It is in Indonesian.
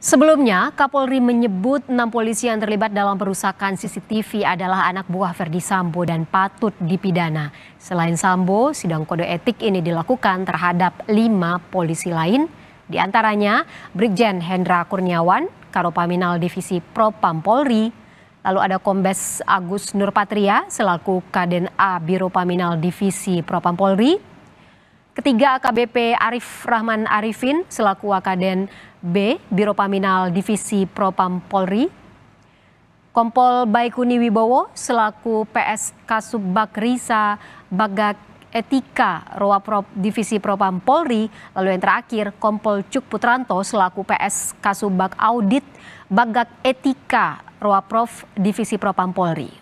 Sebelumnya, Kapolri menyebut enam polisi yang terlibat dalam perusakan CCTV adalah anak buah Verdi Sambo dan patut dipidana. Selain Sambo, sidang kode etik ini dilakukan terhadap lima polisi lain, diantaranya Brigjen Hendra Kurniawan, Karopaminal Divisi Propam Polri, lalu ada Kombes Agus Nurpatria selaku Kaden A Biro Paminal Divisi Propam Polri, Ketiga AKBP Arif Rahman Arifin selaku Wakaden B Biro Paminal Divisi Propam Polri, Kompol Baikuni Wibowo selaku PS Kasubbak Risa Bagak Etika Roaprop Divisi Propam Polri, lalu yang terakhir Kompol Cuk Putranto selaku PS kasubak Audit Bagak Etika prof Divisi Propam Polri.